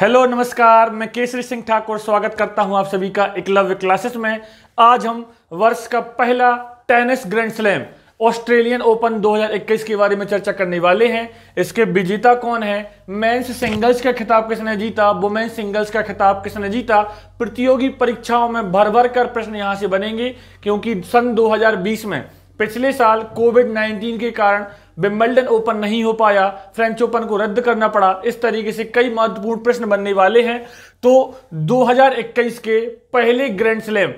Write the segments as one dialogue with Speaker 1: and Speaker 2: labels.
Speaker 1: hello नमस्कार मैं केसरी सिंह ठाकुर स्वागत करता हूं आप सभी का एकलव्य क्लासेस में आज हम वर्ष का पहला tennis grand slam Australian open 2021 के बारे में चर्चा करने वाले हैं इसके विजेता कौन है मेंस सिंगल्स का खिताब किसने जीता वुमेन्स सिंगल्स का खिताब किसने जीता प्रतियोगी परीक्षाओं में भर भर कर प्रश्न यहाँ से बनेंगे क्योंकि सन 2020 में पिछले साल कोविड 19 के कारण विम्बल्डन ओपन नहीं हो पाया फ्रेंच ओपन को रद्द करना पड़ा इस तरीके से कई महत्वपूर्ण प्रश्न बनने वाले हैं तो 2021 के पहले ग्रैंड स्लैम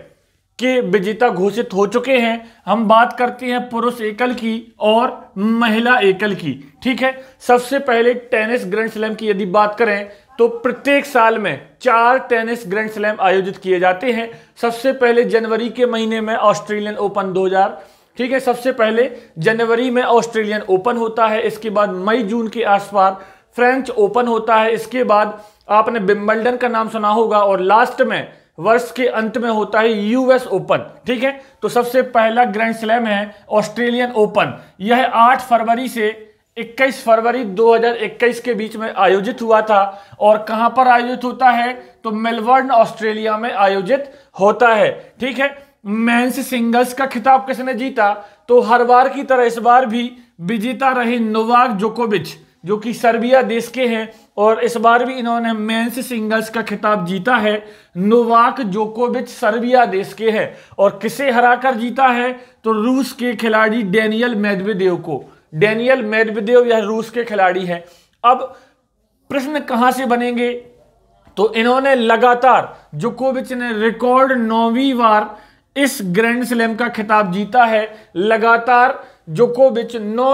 Speaker 1: के विजेता घोषित हो चुके हैं हम बात करते हैं पुरुष एकल की और महिला एकल की ठीक है सबसे पहले टेनिस ग्रैंड स्लैम की यदि बात करें तो प्रत्येक साल में चार टेनिस ग्रैंड स्लैम आयोजित किए जाते हैं सबसे पहले जनवरी के महीने में ऑस्ट्रेलियन ओपन 2000 ठीक है सबसे पहले जनवरी में ऑस्ट्रेलियन ओपन होता है इसके बाद मई जून के आसपास फ्रेंच ओपन होता है इसके बाद आपने बिम्बल्डन का नाम सुना होगा और लास्ट में वर्ष के अंत में होता है यूएस ओपन ठीक है तो सबसे पहला ग्रैंड स्लैम है ऑस्ट्रेलियन ओपन यह 8 फरवरी से 21 फरवरी 2021 के बीच में आयोजित हुआ था और कहां पर आयोजित होता है तो मेलबर्न ऑस्ट्रेलिया में आयोजित होता है ठीक है मेंस सिंगल्स का खिताब किसने जीता तो हर बार की तरह इस बार भी विजेता रहे नोवाक जोकोविच जो कि सर्बिया देश के हैं और इस बार भी इन्होंने मेंस सिंगल्स का खिताब जीता है नोवाक जोकोविच सर्बिया देश के हैं और किसे हराकर जीता है तो रूस के खिलाड़ी डेनियल मेदवेदेव को डेनियल मेदवेदेव यह रूस के खिलाड़ी हैं अब प्रश्न कहाँ से बनेंगे तो इन्होंने लगातार जोकोविच ने रिकॉर्ड नौवीं बार इस ग्रैंड स्लैम का खिताब जीता है लगातार जोकोविच नौ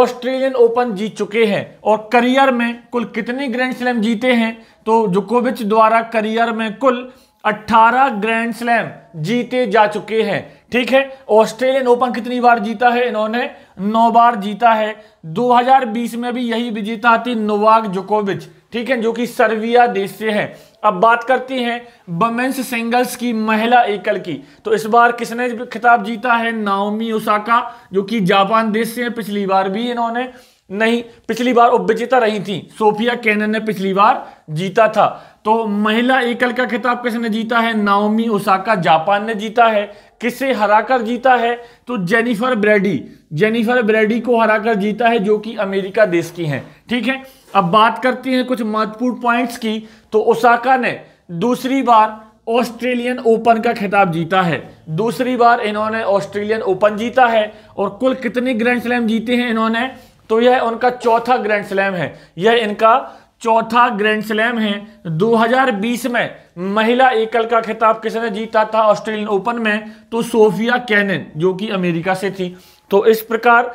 Speaker 1: ऑस्ट्रेलियन ओपन जीत चुके हैं और करियर में कुल कितने ग्रैंड स्लैम जीते हैं तो जोकोविच द्वारा करियर में कुल 18 ग्रैंड स्लैम जीते जा चुके हैं ठीक है ऑस्ट्रेलियन ओपन कितनी बार जीता है इन्होंने नौ बार जीता है 2020 में भी यही विजेता थी नोवाक जोकोविच ठीक है जो कि सर्विया देश से है अब बात करते हैं वमेंस सिंगल्स की महिला एकल की तो इस बार किसने खिताब जीता है नाओमी ओसाका जो कि जापान देश से है पिछली बार भी इन्होंने नहीं पिछली बार उपविजेता विजेता रही थी सोफिया कैनन ने पिछली बार जीता था तो महिला एकल का खिताब किसने जीता है नाओमी ओसाका जापान ने जीता है किसे हराकर जीता है तो जेनिफर ब्रेडी जेनिफर ब्रेडी को हराकर जीता है जो कि अमेरिका देश की हैं ठीक है अब बात करती हैं कुछ महत्वपूर्ण पॉइंट्स की तो ओसाका ने दूसरी बार ऑस्ट्रेलियन ओपन का खिताब जीता है दूसरी बार इन्होंने ऑस्ट्रेलियन ओपन जीता है और कुल कितने ग्रैंड स्लैम जीते हैं इन्होंने तो यह उनका चौथा ग्रैंड स्लैम है यह इनका चौथा ग्रैंड स्लैम है 2020 में महिला एकल का खिताब किसने जीता था ऑस्ट्रेलियन ओपन में तो सोफिया कैनन जो कि अमेरिका से थी तो इस प्रकार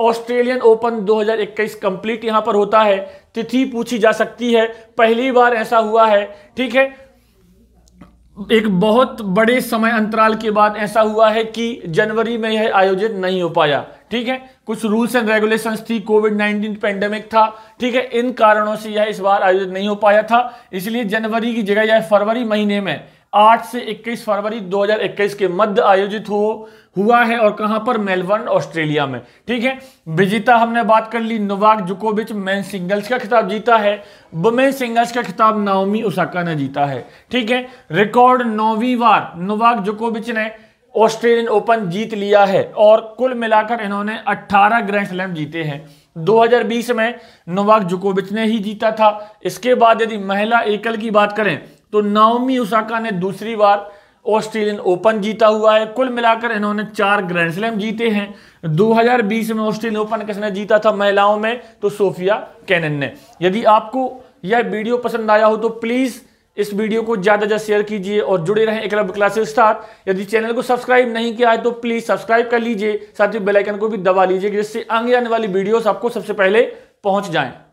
Speaker 1: ऑस्ट्रेलियन ओपन 2021 कंप्लीट यहां पर होता है तिथि पूछी जा सकती है पहली बार ऐसा हुआ है ठीक है एक बहुत बड़े समय अंतराल के बाद ऐसा हुआ है कि जनवरी में यह आयोजित नहीं हो पाया ठीक है कुछ रूल्स एंड रेगुलेशंस थी कोविड 19 पेंडेमिक था ठीक है इन कारणों से यह इस बार आयोजित नहीं हो पाया था इसलिए जनवरी की जगह यह फरवरी महीने में 8 से 21 फरवरी 2021 के मध्य आयोजित हो हुआ है और कहां पर मेलबर्न ऑस्ट्रेलिया में ठीक है विजेता हमने बात कर ली नोवाक जुकोविच मैन सिंगल्स का खिताब जीता है वुमेन सिंगल्स का खिताब नाओमी उसाका ने जीता है ठीक है रिकॉर्ड नौवीं बार नोवाक जुकोविच ने ऑस्ट्रेलियन ओपन जीत लिया है और कुल मिलाकर इन्होंने 18 ग्रैंड स्लैम जीते हैं 2020 में नोवाक जुकोविच ने ही जीता था इसके बाद यदि महिला एकल की बात करें तो नाओमी उसाका ने दूसरी बार ऑस्ट्रेलियन ओपन जीता हुआ है कुल मिलाकर इन्होंने चार ग्रैंड स्लैम जीते हैं 2020 में ऑस्ट्रेलियन ओपन किसने जीता था महिलाओं में तो सोफिया कैनन ने यदि आपको यह वीडियो पसंद आया हो तो प्लीज़ इस वीडियो को ज़्यादा ज़्यादा शेयर कीजिए और जुड़े रहें एकलव्य क्लासेस साथ यदि चैनल को सब्सक्राइब नहीं किया है तो प्लीज़ सब्सक्राइब कर लीजिए साथ ही बेलाइकन को भी दबा लीजिए जिससे आगे आने वाली वीडियोस आपको सबसे पहले पहुंच जाएं